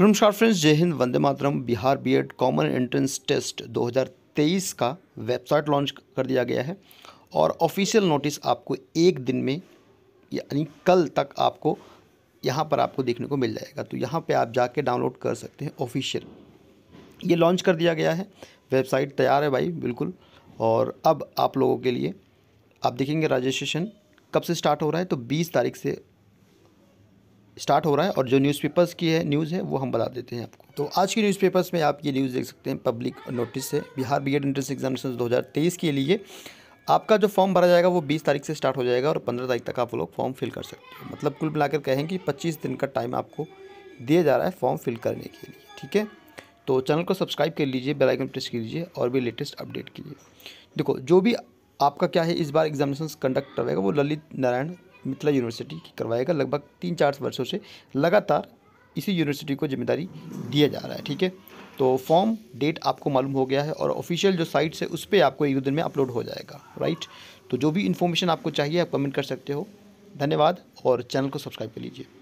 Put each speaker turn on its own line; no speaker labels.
नमस्कार फ्रेंड्स जय हिंद वंदे मातरम Bihar B Ed common entrance test 2023 का वेबसाइट लॉन्च कर दिया गया है और ऑफिशियल नोटिस आपको एक दिन में यानी कल तक आपको यहाँ पर आपको देखने को मिल जाएगा तो यहाँ पे आप जाके डाउनलोड कर सकते हैं ऑफिशियल ये लॉन्च कर दिया गया है वेबसाइट तैयार है भाई बिल्कुल और अब आप लोगों के लिए आप देखेंगे रजिस्ट्रेशन कब से स्टार्ट हो रहा है तो बीस तारीख से स्टार्ट हो रहा है और जो न्यूज़पेपर्स की है न्यूज़ है वो हम बता देते हैं आपको तो आज की न्यूज़पेपर्स में आप ये न्यूज़ देख सकते हैं पब्लिक नोटिस है Bihar B Ed entrance examination दो के लिए आपका जो फॉर्म भरा जाएगा वो 20 तारीख से स्टार्ट हो जाएगा और 15 तारीख तक आप लोग फॉर्म फिल कर सकते हो मतलब कुल मिलाकर कहें कि 25 दिन का टाइम आपको दिया जा रहा है फॉर्म फिल करने के लिए ठीक है तो चैनल को सब्सक्राइब कर लीजिए बेल आइकन प्रेस कर लीजिए और भी लेटेस्ट अपडेट कीजिए देखो जो भी आपका क्या है इस बार एग्जामिनेशन कंडक्ट करवाएगा वो ललित नारायण मिथिला यूनिवर्सिटी की करवाएगा लगभग तीन चार वर्षों से लगातार इसी यूनिवर्सिटी को जिम्मेदारी दिया जा रहा है ठीक है तो फॉर्म डेट आपको मालूम हो गया है और ऑफिशियल जो साइट्स है उस पर आपको एक दो दिन में अपलोड हो जाएगा राइट तो जो भी इन्फॉर्मेशन आपको चाहिए आप कमेंट कर सकते हो धन्यवाद और चैनल को सब्सक्राइब कर लीजिए